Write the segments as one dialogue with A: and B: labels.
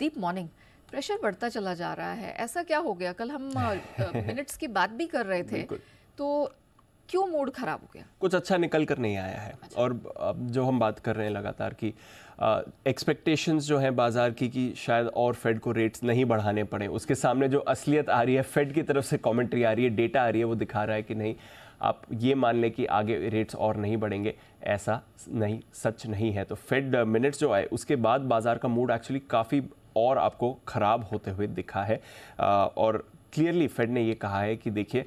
A: दीप morning pressure बढ़ता चला जा रहा है ऐसा क्या हो गया कल हम मिनट्स की बात भी कर रहे थे तो क्यों मूड खराब हो गया कुछ अच्छा निकल कर नहीं आया है अच्छा। और अब जो हम बात कर रहे हैं लगातार कि एक्सपेक्टेशंस जो हैं बाज़ार की कि शायद और फेड को रेट्स नहीं बढ़ाने पड़े उसके सामने जो असलियत आ रही है फेड की तरफ से कमेंट्री आ रही है डेटा आ रही है वो दिखा रहा है कि नहीं आप ये मान लें कि आगे रेट्स और नहीं बढ़ेंगे ऐसा नहीं सच नहीं है तो फेड मिनट्स जो आए उसके बाद बाजार का मूड एक्चुअली काफ़ी और आपको ख़राब होते हुए दिखा है और क्लियरली फेड ने ये कहा है कि देखिए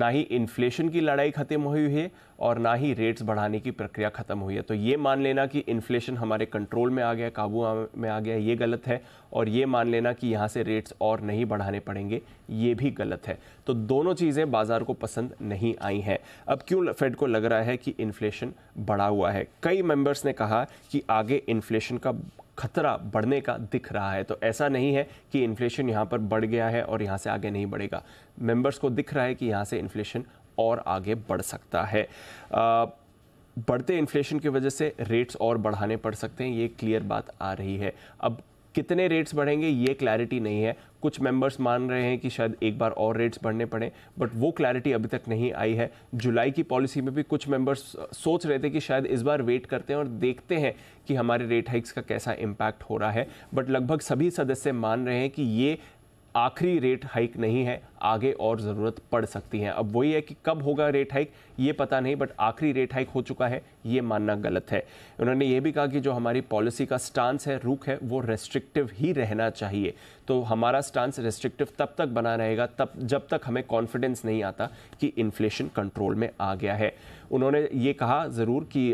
A: ना ही इन्फ्लेशन की लड़ाई खत्म हुई है और ना ही रेट्स बढ़ाने की प्रक्रिया खत्म हुई है तो ये मान लेना कि इन्फ्लेशन हमारे कंट्रोल में आ गया काबू में आ गया ये गलत है और ये मान लेना कि यहाँ से रेट्स और नहीं बढ़ाने पड़ेंगे ये भी गलत है तो दोनों चीज़ें बाज़ार को पसंद नहीं आई हैं अब क्यों फेड को लग रहा है कि इन्फ्लेशन बढ़ा हुआ है कई मेंबर्स ने कहा कि आगे इन्फ्लेशन का खतरा बढ़ने का दिख रहा है तो ऐसा नहीं है कि इन्फ्लेशन यहाँ पर बढ़ गया है और यहाँ से आगे नहीं बढ़ेगा मेंबर्स को दिख रहा है कि यहाँ से इन्फ्लेशन और आगे बढ़ सकता है आ, बढ़ते इन्फ्लेशन की वजह से रेट्स और बढ़ाने पड़ सकते हैं ये क्लियर बात आ रही है अब कितने रेट्स बढ़ेंगे ये क्लैरिटी नहीं है कुछ मेंबर्स मान रहे हैं कि शायद एक बार और रेट्स बढ़ने पड़े बट वो क्लैरिटी अभी तक नहीं आई है जुलाई की पॉलिसी में भी कुछ मेंबर्स सोच रहे थे कि शायद इस बार वेट करते हैं और देखते हैं कि हमारे रेट हाइक्स का कैसा इम्पैक्ट हो रहा है बट लगभग सभी सदस्य मान रहे हैं कि ये आखिरी रेट हाइक नहीं है आगे और ज़रूरत पड़ सकती है अब वही है कि कब होगा रेट हाइक ये पता नहीं बट आखिरी रेट हाइक हो चुका है ये मानना गलत है उन्होंने ये भी कहा कि जो हमारी पॉलिसी का स्टांस है रुख है वो रेस्ट्रिक्टिव ही रहना चाहिए तो हमारा स्टांस रेस्ट्रिक्टिव तब तक बना रहेगा तब जब तक हमें कॉन्फिडेंस नहीं आता कि इन्फ्लेशन कंट्रोल में आ गया है उन्होंने ये कहा ज़रूर कि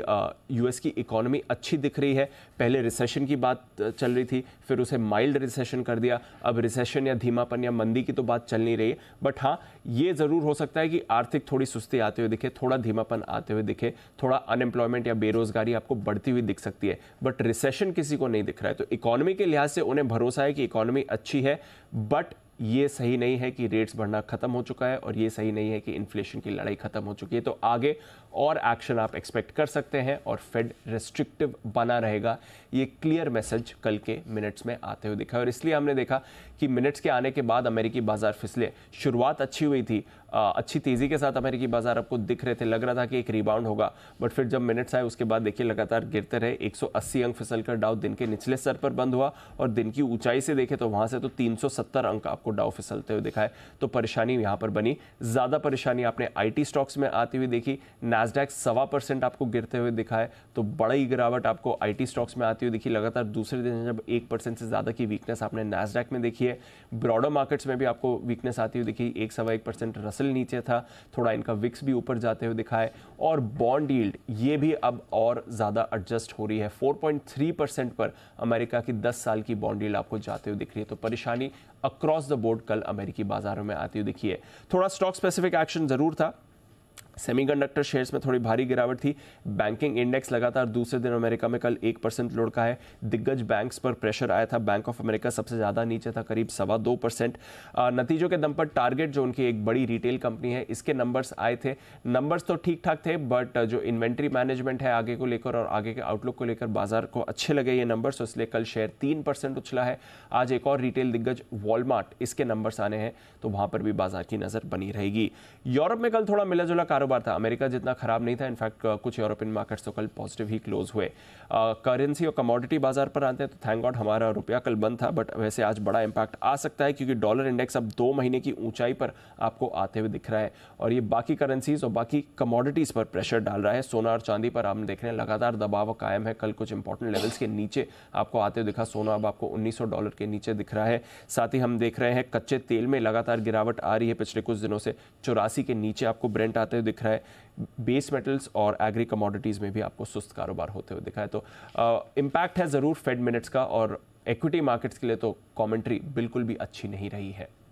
A: यूएस की इकोनॉमी अच्छी दिख रही है पहले रिसेशन की बात चल रही थी फिर उसे माइल्ड रिसेशन कर दिया अब रिसेशन या धीमापन या मंदी की तो बात चल नहीं रही चाहिए बट हाँ ये ज़रूर हो सकता है कि आर्थिक थोड़ी सुस्ती आते हुए दिखे थोड़ा धीमापन आते हुए दिखे थोड़ा अनएम्प्लॉयमेंट या बेरोजगारी आपको बढ़ती हुई दिख सकती है बट रिसेशन किसी को नहीं दिख रहा है तो इकोनॉमी के लिहाज से उन्हें भरोसा है कि इकोनॉमी अच्छी है बट ये सही नहीं है कि रेट्स बढ़ना ख़त्म हो चुका है और ये सही नहीं है कि इन्फ्लेशन की लड़ाई ख़त्म हो चुकी है तो आगे और एक्शन आप एक्सपेक्ट कर सकते हैं और फेड रेस्ट्रिक्टिव बना रहेगा ये क्लियर मैसेज कल के मिनट्स में आते हुए दिखा और इसलिए हमने देखा कि मिनट्स के आने के बाद अमेरिकी बाजार फिसले शुरुआत अच्छी हुई थी अच्छी तेज़ी के साथ अमेरिकी बाजार आपको दिख रहे थे लग रहा था कि एक रिबाउंड होगा बट फिर जब मिनट्स आए उसके बाद देखिए लगातार गिरते रहे 180 अंक फिसल कर डाउ दिन के निचले स्तर पर बंद हुआ और दिन की ऊंचाई से देखें तो वहां से तो 370 अंक आपको डाउ फिसलते हुए दिखाए तो परेशानी यहां पर बनी ज़्यादा परेशानी आपने आई स्टॉक्स में आती हुई देखी नैसडैक सवा परसेंट आपको गिरते हुए दिखाए तो बड़ी गिरावट आपको आई स्टॉक्स में आती हुई दिखी लगातार दूसरे दिन जब एक से ज़्यादा की वीकनेस आपने नैसडैक में देखी है ब्रॉडर मार्केट्स में भी आपको वीकनेस आती हुई दिखी एक सवा एक परसेंट रसल कैंसिल नीचे था थोड़ा इनका विक्स भी ऊपर जाते हुए दिखाए और बॉन्ड यील्ड ये भी अब और ज़्यादा एडजस्ट हो रही है 4.3 परसेंट पर अमेरिका की 10 साल की बॉन्ड यील्ड आपको जाते हुए दिख रही है तो परेशानी अक्रॉस द बोर्ड कल अमेरिकी बाजारों में आती हुई दिखी है थोड़ा स्टॉक स्पेसिफिक एक्शन ज़रूर था सेमीकंडक्टर शेयर्स में थोड़ी भारी गिरावट थी बैंकिंग इंडेक्स लगातार दूसरे दिन अमेरिका में कल एक परसेंट लुढ़का है दिग्गज बैंक्स पर प्रेशर आया था बैंक ऑफ अमेरिका सबसे ज़्यादा नीचे था करीब सवा दो परसेंट नतीजों के दम पर टारगेट जो उनकी एक बड़ी रिटेल कंपनी है इसके नंबर्स आए थे नंबर्स तो ठीक ठाक थे बट जो इन्वेंट्री मैनेजमेंट है आगे को लेकर और आगे के आउटलुक को लेकर बाजार को अच्छे लगे ये नंबर्स तो इसलिए कल शेयर तीन परसेंट उछला है आज एक और रिटेल दिग्गज वॉलमार्ट इसके नंबर्स आने हैं तो वहाँ पर भी बाजार की नज़र बनी रहेगी यूरोप में कल थोड़ा मिला जुला कारोबार था अमेरिका जितना खराब नहीं था इनफैक्ट कुछ यूरोपियन मार्केट्स तो कल पॉजिटिव ही क्लोज हुए करेंसी और कमोडिटी बाजार पर आते हैं तो थैंक गॉड हमारा रुपया कल बंद था बट वैसे आज बड़ा इंपैक्ट आ सकता है क्योंकि डॉलर इंडेक्स अब दो महीने की ऊंचाई पर आपको आते हुए दिख रहा है और ये बाकी करेंसीज और बाकी कमोडिटीज़ पर प्रेशर डाल रहा है सोना और चांदी पर आप देख रहे हैं लगातार दबाव कायम है कल कुछ इंपॉर्टेंट लेवल्स के नीचे आपको आते हुए दिखा सोना अब आपको उन्नीस डॉलर के नीचे दिख रहा है साथ ही हम देख रहे हैं कच्चे तेल में लगातार गिरावट आ रही है पिछले कुछ दिनों से चौरासी के नीचे आपको ब्रेंट आते हुए दिख रहा है बेस मेटल्स और एग्री कमोडिटीज़ में भी आपको सुस्त कारोबार होते हुए दिखा है तो इम्पैक्ट है ज़रूर फेड मिनट्स का और इक्विटी मार्केट्स के लिए तो कॉमेंट्री बिल्कुल भी अच्छी नहीं रही है